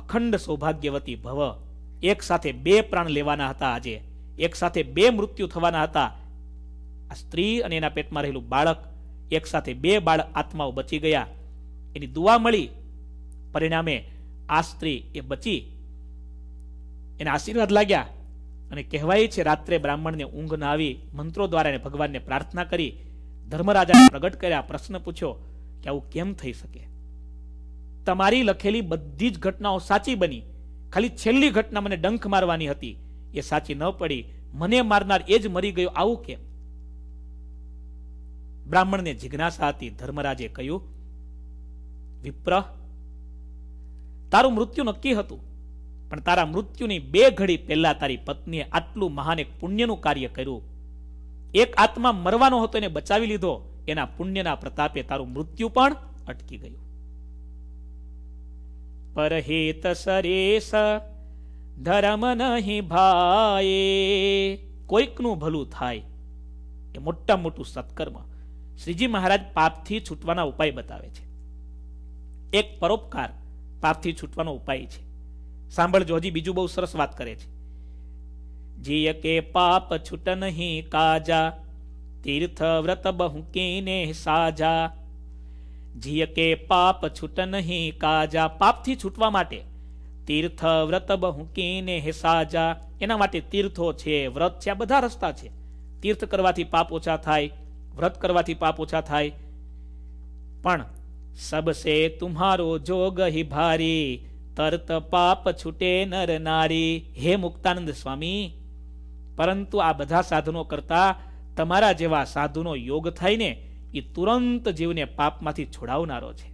અખંડ સૌભાગ્યવતી ભવ એક સાથે બે પ્રાણ લેવાના હતા આજે એક સાથે બે મૃત્યુ થવાના હતા આ સ્ત્રી અને એના પેટમાં રહેલું બાળક એક સાથે બે બાળ આત્માઓ બચી ગયા એની દુવા મળી પરિણામે આ સ્ત્રી એ બચી એને આશીર્વાદ લાગ્યા અને કહેવાય છે રાત્રે બ્રાહ્મણને ઊંઘ ના આવી મંત્રો દ્વારા એને ભગવાનને પ્રાર્થના કરી ધર્મરાજાને પ્રગટ કર્યા પ્રશ્ન પૂછ્યો કે આવું કેમ થઈ શકે તમારી લખેલી બધી જ ઘટનાઓ સાચી બની ખાલી છેલ્લી ઘટના મને ડંખ મારવાની હતી એ સાચી ન પડી મને મારનાર એ જ મરી ગયો આવું કેમ બ્રાહ્મણને જિજ્ઞાસા હતી ધર્મરાજે કહ્યું વિપ્ર તારું મૃત્યુ નક્કી હતું પણ તારા મૃત્યુની બે ઘડી પહેલા તારી પત્નીએ આટલું મહાન એક પુણ્યનું કાર્ય કર્યું એક આત્મા મરવાનો હતો એને બચાવી લીધો એના પુણ્યના પ્રતાપે તારું મૃત્યુ પણ અટકી ગયું પરહેત સરેસ ધર્મ નહીં ભાઈ કોઈકનું ભલું થાય એ મોટા મોટું સત્કર્મ શ્રીજી મહારાજ પાપથી છૂટવાના ઉપાય બતાવે છે એક પરોપકાર પાપથી છૂટવાનો ઉપાય છે સાંભળજો હજી બીજું બહુ સરસ વાત કરે છે જીય કે પાપ છૂટ નહીં કાજા તીર્થ વ્રત બહુ સાજા જીય કે પાપ છૂટ નહીં કાજા પાપથી છૂટવા માટે તીર્થ વ્રત બહુકીને હે સાજા એના માટે તીર્થો છે વ્રત છે આ બધા રસ્તા છે તીર્થ કરવાથી પાપ ઓછા થાય વ્રત કરવાથી પાપ ઓછા થાય પણ સબસે તુમ્હારો જોગ હિ ભારી તરત પાપ છૂટે નર નારી હે મુક્તાનંદ સ્વામી પરંતુ આ બધા સાધનો કરતા તમારા જેવા સાધુનો યોગ થઈને ને એ તુરંત જીવને પાપમાંથી છોડાવનારો છે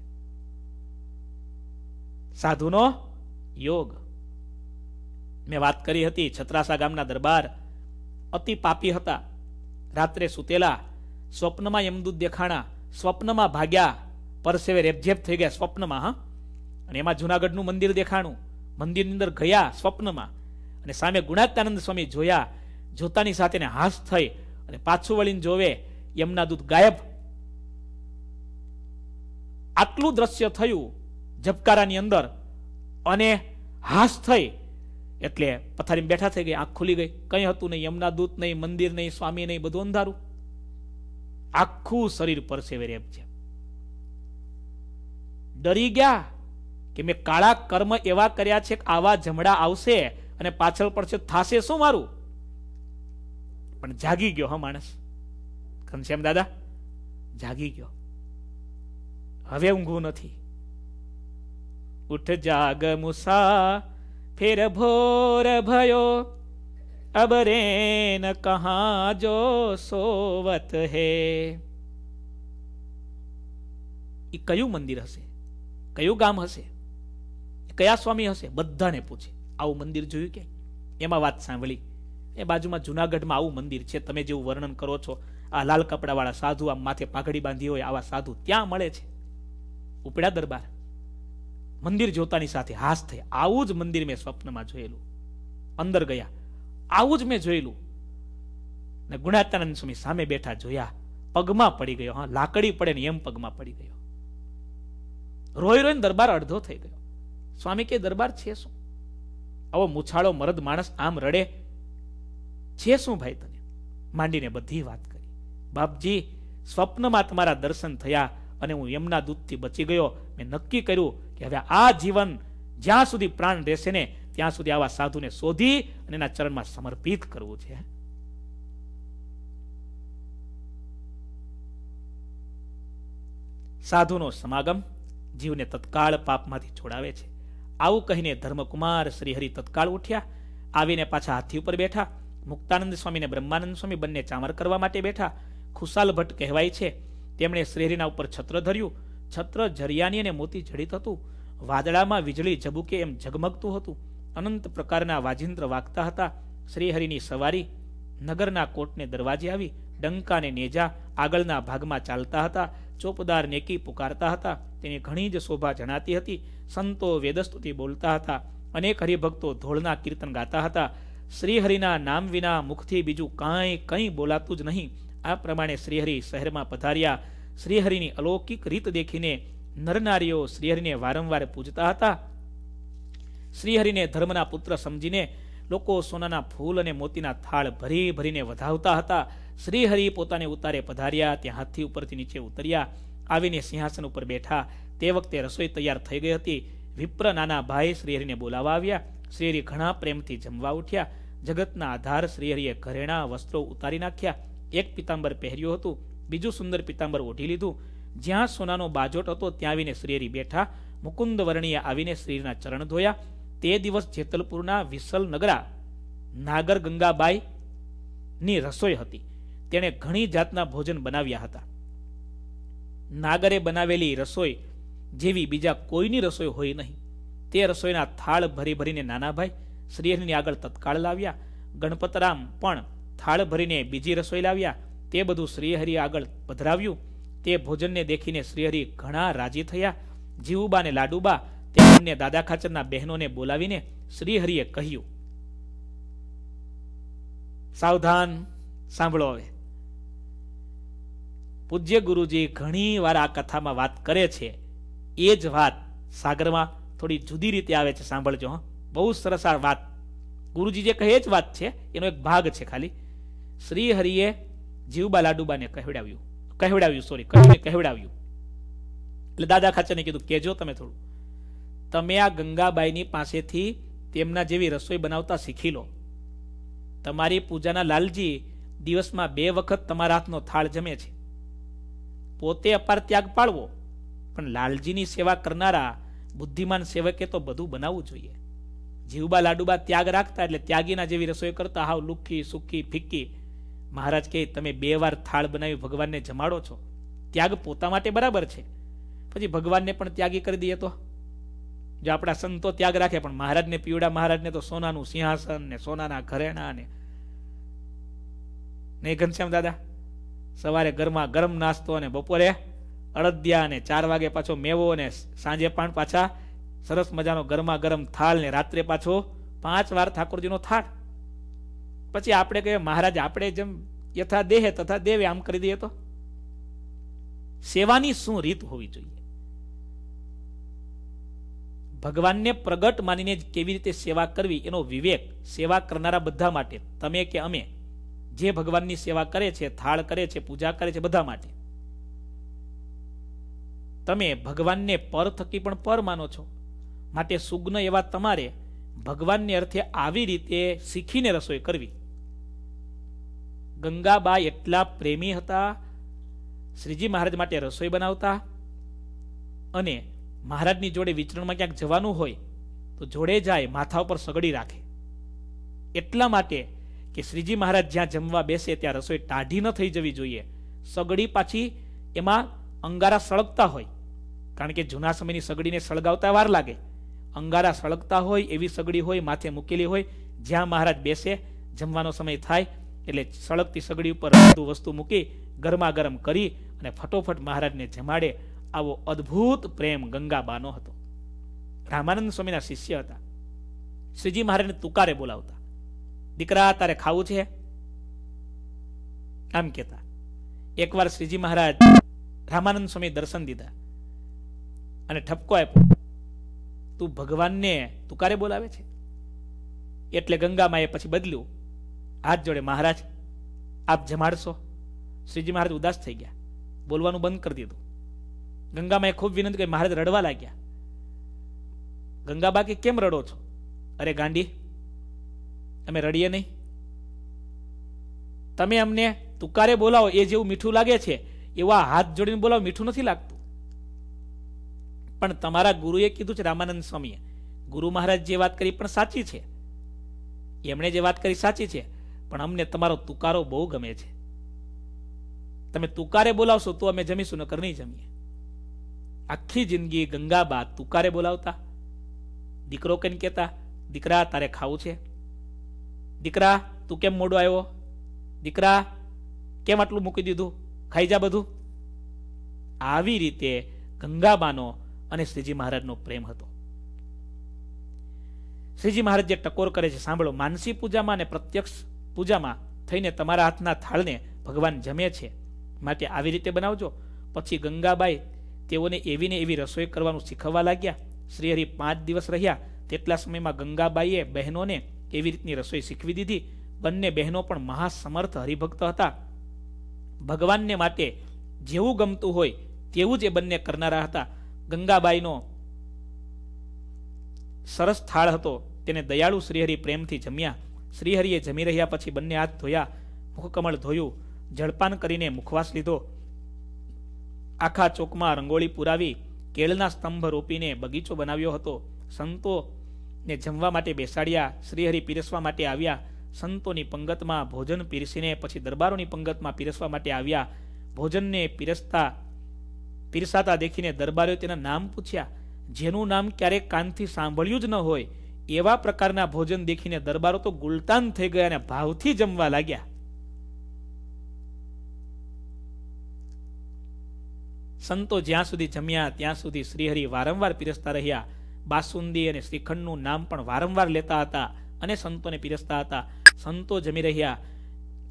સાધુનો યોગ મેં વાત કરી હતી છત્રાસા ગામના દરબાર અતિ પાપી હતા રાત્રે સૂતેલા સ્વપ્નમાં યમદૂત દેખાણા સ્વપ્નમાં ભાગ્યા પરસેવે રેપઝેપ થઈ ગયા સ્વપ્નમાં હા અને એમાં જુનાગઢનું મંદિર દેખાણું મંદિરની અંદર ગયા સ્વપ્નમાં અને સામે ગુણાત્યાનંદ સ્વામી જોયા જોતાની સાથેને હાસ થઈ અને પાછું વળીને જોવે યમના દૂધ ગાયબ આટલું દ્રશ્ય થયું ઝબકારાની અંદર અને હાશ થઈ એટલે પથારીમાં બેઠા થઈ ગઈ આંખ ખુલી ગઈ કંઈ હતું નહીં યમના દૂત નહીં મંદિર નહીં સ્વામી નહીં બધું અંધારું આખું શરીર પરસેવે રેપ છે ડરી ગયા કે મેં કાળા કર્મ એવા કર્યા છે કે આવા જમડા આવશે અને પાછળ પડશે થાશે શું મારું પણ જાગી ગયો હા માણસ ઘનશ્યામ દાદા જાગી ગયો હવે ઊંઘવું નથી ઉઠ જાગ મુસા ફેર ભોર ભયો અબરેન રેન કહા જો સોવત હે એ કયું મંદિર હશે કયું ગામ હશે કયા સ્વામી હશે બધાને પૂછે આવું મંદિર જોયું કે એમાં વાત સાંભળી એ બાજુમાં જુનાગઢમાં આવું મંદિર છે તમે જેવું વર્ણન કરો છો આ લાલ કપડાવાળા સાધુ આમ માથે પાઘડી બાંધી હોય આવા સાધુ ત્યાં મળે છે ઉપડ્યા દરબાર મંદિર જોતાની સાથે હાશ થઈ આવું જ મંદિર મેં સ્વપ્નમાં જોયેલું અંદર ગયા આવું જ મેં જોયેલું ને ગુણાતાનંદ સ્વામી સામે બેઠા જોયા પગમાં પડી ગયો હા લાકડી પડે ને એમ પગમાં પડી ગયો રોઈ રોઈને દરબાર અડધો થઈ ગયો સ્વામી કે દરબાર છે શું આવો મુછાળો મરદ માણસ આમ રડે છે શું ભાઈ તને માંડીને બધી વાત કરી બાપજી સ્વપ્નમાં તમારા દર્શન થયા અને હું યમના દૂધથી બચી ગયો મેં નક્કી કર્યું કે હવે આ જીવન જ્યાં સુધી પ્રાણ રહેશે ને ત્યાં સુધી આવા સાધુને શોધી અને એના ચરણમાં સમર્પિત કરવું છે સાધુનો સમાગમ જીવને તત્કાળ પાપમાંથી છોડાવે છે આવું કહીને ધર્મકુમાર શ્રીહરિ તત્કાળ ઉઠ્યા આવીને પાછા હાથી ઉપર બેઠા મુક્તાનંદ સ્વામી ને બ્રહ્માનંદ સ્વામી બંને ચામર કરવા માટે બેઠા ખુશાલ ભટ્ટ કહેવાય છે તેમણે શ્રેરીના ઉપર છત્ર ધર્યું છત્ર ઝરિયાની અને મોતી જડિત હતું વાદળામાં વીજળી ઝબુકે એમ ઝગમગતું હતું અનંત પ્રકારના વાજિંત્ર વાગતા હતા શ્રીહરિની સવારી નગરના કોટને દરવાજે આવી ડંકાને નેજા આગળના ભાગમાં ચાલતા હતા ચોપદાર નેકી પુકારતા હતા તેની ઘણી જ શોભા જણાતી હતી સંતો વેદસ્તુતિ બોલતા હતા અનેક હરિભક્તો ધોળના કીર્તન ગાતા હતા શ્રીહરિના નામ વિના મુખથી બીજું કાંઈ કંઈ બોલાતું જ નહીં આ પ્રમાણે શ્રીહરિ શહેરમાં પધાર્યા શ્રીહરિની અલૌકિક રીત દેખીને નરનારીઓ શ્રીહરિને વારંવાર પૂજતા હતા શ્રીહરિને ધર્મના પુત્ર સમજીને લોકો સોનાના ફૂલ અને મોતીના થાળ ભરી ભરીને વધાવતા હતા શ્રીહરિ પોતાને ઉતારે પધાર્યા ત્યાં હાથી ઉપરથી નીચે ઉતર્યા આવીને સિંહાસન ઉપર બેઠા તે વખતે રસોઈ તૈયાર થઈ ગઈ હતી વિપ્ર નાના ભાઈ શ્રીહરિને બોલાવા આવ્યા શ્રીહરિ ઘણા પ્રેમથી જમવા ઉઠ્યા જગતના આધાર શ્રીહરિએ ઘરેણા વસ્ત્રો ઉતારી નાખ્યા એક પિતાંબર પહેર્યું હતું બીજું સુંદર પિતાંબર ઓઢી લીધું જ્યાં સોનાનો બાજોટ હતો ત્યાં આવીને શ્રીહરિ બેઠા મુકુંદવર્ણીએ આવીને શ્રીના ચરણ ધોયા તે દિવસ જેતલપુરના વિસલ નગરા નાગર ગંગાબાઈ ની રસોઈ હતી તેણે ઘણી જાતના ભોજન બનાવ્યા હતા નાગરે બનાવેલી રસોઈ જેવી બીજા કોઈની રસોઈ હોય નહીં તે રસોઈના થાળ ભરી ભરીને નાનાભાઈ શ્રીહરિની આગળ તત્કાળ લાવ્યા ગણપતરામ પણ થાળ ભરીને બીજી રસોઈ લાવ્યા તે બધું શ્રીહરિ આગળ પધરાવ્યું તે ભોજનને દેખીને શ્રીહરિ ઘણા રાજી થયા જીવુબા ને લાડુબા તે બંને દાદા ખાચરના બહેનોને બોલાવીને શ્રીહરિએ કહ્યું સાવધાન સાંભળો હવે પૂજ્ય ગુરુજી ઘણી વાર આ કથામાં વાત કરે છે એ જ વાત સાગરમાં થોડી જુદી રીતે આવે છે સાંભળજો હા બહુ સરસ આ વાત ગુરુજી જે કહે જ વાત છે એનો એક ભાગ છે ખાલી શ્રી હરિએ જીવબા લાડુબાને કહેવડાવ્યું કહેવડાવ્યું સોરી કહીને કહેવડાવ્યું એટલે દાદા ખાચરને કીધું કેજો તમે થોડું તમે આ ગંગાબાઈની પાસેથી તેમના જેવી રસોઈ બનાવતા શીખી લો તમારી પૂજાના લાલજી દિવસમાં બે વખત તમારા હાથનો થાળ જમે છે પોતે અપાર ત્યાગ પાળવો પણ લાલજીની સેવા કરનારા બુદ્ધિમાન સેવકે તો બધું બનાવવું જોઈએ જીવબા લાડુબા ત્યાગ રાખતા એટલે ત્યાગીના જેવી રસોઈ કરતા હાવ લુખી સુખી ફિક્કી મહારાજ કહે તમે બે વાર થાળ બનાવી ભગવાનને જમાડો છો ત્યાગ પોતા માટે બરાબર છે પછી ભગવાનને પણ ત્યાગી કરી દઈએ તો જો આપણા સંતો ત્યાગ રાખે પણ મહારાજને પીવડા મહારાજને તો સોનાનું સિંહાસન ને સોનાના ઘરેણા ને નહીં ઘનશ્યામ દાદા સવારે ઘરમાં ગરમ નાસ્તો અને બપોરે અડદિયા અને ચાર વાગે પાછો મેવો અને સાંજે પણ પાછા સરસ મજાનો ગરમા ગરમ થાળ ને રાત્રે પાછો પાંચ વાર ઠાકોરજીનો થાળ પછી આપણે કહીએ મહારાજ આપણે જેમ યથા દેહે તથા દેવે આમ કરી દઈએ તો સેવાની શું રીત હોવી જોઈએ ભગવાનને પ્રગટ માનીને કેવી રીતે સેવા કરવી એનો વિવેક સેવા કરનારા બધા માટે તમે કે અમે જે ભગવાનની સેવા કરે છે થાળ કરે છે પૂજા કરે છે બધા માટે તમે ભગવાનને પર થકી પણ પર માનો છો માટે સુગ્ન એવા તમારે ભગવાનને અર્થે આવી રીતે શીખીને રસોઈ કરવી ગંગાબા એટલા પ્રેમી હતા શ્રીજી મહારાજ માટે રસોઈ બનાવતા અને મહારાજની જોડે વિચરણમાં ક્યાંક જવાનું હોય તો જોડે જાય માથા ઉપર સગડી રાખે એટલા માટે કે શ્રીજી મહારાજ જ્યાં જમવા બેસે ત્યાં રસોઈ ટાઢી ન થઈ જવી જોઈએ સગડી પાછી એમાં અંગારા સળગતા હોય કારણ કે જૂના સમયની સગડીને સળગાવતા વાર લાગે અંગારા સળગતા હોય એવી સગડી હોય માથે મૂકેલી હોય જ્યાં મહારાજ બેસે જમવાનો સમય થાય એટલે સળગતી સગડી ઉપર બધું વસ્તુ મૂકી ગરમા ગરમ કરી અને ફટોફટ મહારાજને જમાડે આવો અદ્ભુત પ્રેમ ગંગાબાનો હતો રામાનંદ સ્વામીના શિષ્ય હતા શ્રીજી મહારાજને તુકારે બોલાવતા દીકરા તારે ખાવું છે આમ કહેતા એકવાર શ્રીજી મહારાજ રામાનંદ સ્વામી દર્શન દીધા અને ઠપકો આપ્યો તું ભગવાનને તુકારે બોલાવે છે એટલે ગંગામાં એ પછી બદલ્યું હાથ જોડે મહારાજ આપ જમાડશો શ્રીજી મહારાજ ઉદાસ થઈ ગયા બોલવાનું બંધ કરી દીધું ગંગામાં ખૂબ વિનંતી કરી મહારાજ રડવા લાગ્યા ગંગા બાકી કેમ રડો છો અરે ગાંડી અમે રડીએ નહીં તમે અમને તુકારે બોલાવો એ જેવું મીઠું લાગે છે એવા હાથ જોડીને બોલાવો મીઠું નથી લાગતું પણ તમારા ગુરુએ કીધું છે રામાનંદ સ્વામીએ ગુરુ મહારાજ જે વાત કરી પણ સાચી છે એમણે જે વાત કરી સાચી છે પણ અમને તમારો તુકારો બહુ ગમે છે તમે તુકારે બોલાવશો તો અમે જમીશું નકર નહીં જમીએ આખી જિંદગી ગંગા બા તુકારે બોલાવતા દીકરો કેમ કહેતા દીકરા તારે ખાવું છે દીકરા તું કેમ મોડો આવ્યો દીકરા કેમ આટલું મૂકી દીધું ખાઈ જા બધું આવી રીતે ગંગાબાનો અને શ્રીજી મહારાજનો પ્રેમ હતો શ્રીજી મહારાજ જે ટકોર કરે છે સાંભળો માનસી પૂજામાં અને પ્રત્યક્ષ પૂજામાં થઈને તમારા હાથના થાળને ભગવાન જમે છે માટે આવી રીતે બનાવજો પછી ગંગાબાઈ તેઓને એવીને એવી રસોઈ કરવાનું શીખવવા લાગ્યા શ્રીહરિ પાંચ દિવસ રહ્યા તેટલા સમયમાં ગંગાબાઈએ બહેનોને એવી રીતની રસોઈ શીખવી દીધી બંને બહેનો પણ મહાસમર્થ હરિભક્ત હતા ભગવાનને માટે જેવું ગમતું હોય તેવું જ એ બંને કરનારા હતા ગંગાબાઈનો સરસ થાળ હતો તેને દયાળુ શ્રીહરિ પ્રેમથી જમ્યા શ્રીહરિએ જમી રહ્યા પછી બંને હાથ ધોયા મુખકમળ ધોયું જળપાન કરીને મુખવાસ લીધો આખા ચોકમાં રંગોળી પુરાવી કેળના સ્તંભ રોપીને બગીચો બનાવ્યો હતો સંતો ને જમવા માટે બેસાડ્યા શ્રીહરિ પીરસવા માટે આવ્યા સંતોની પંગતમાં ભોજન પીરસીને પછી દરબારોની પંગતમાં પીરસવા માટે આવ્યા ભોજનને પીરસતા પીરસાતા દેખીને દરબારીઓ તેના નામ પૂછ્યા જેનું નામ ક્યારેક કાનથી સાંભળ્યું જ ન હોય એવા પ્રકારના ભોજન દેખીને દરબારો તો ગુલતાન થઈ ગયા અને ભાવથી જમવા લાગ્યા સંતો જ્યાં સુધી જમ્યા ત્યાં સુધી શ્રીહરિ વારંવાર પીરસતા રહ્યા બાસુંદી અને શ્રીખંડનું નામ પણ વારંવાર લેતા હતા અને સંતોને પીરસતા હતા સંતો જમી રહ્યા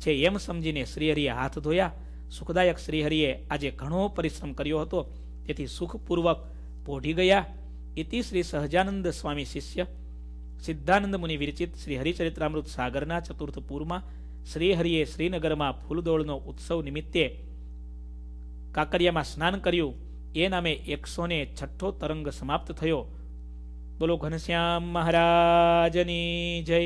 છે એમ સમજીને શ્રીહરિએ હાથ ધોયા સુખદાયક શ્રીહરિએ આજે ઘણો પરિશ્રમ કર્યો હતો તેથી સુખપૂર્વક પોઢી ગયા ઇતિ શ્રી સહજાનંદ સ્વામી શિષ્ય સિદ્ધાનંદ મુનિ વિરચિત શ્રી હરિચરિત્રામૃત સાગરના ચતુર્થ પૂરમાં શ્રીહરિએ શ્રીનગરમાં ફૂલદોળનો ઉત્સવ નિમિત્તે કાકરિયામાં સ્નાન કર્યું એ નામે એકસો ને છઠ્ઠો તરંગ સમાપ્ત થયો બોલો ઘનશ્યામ મહારાજની જય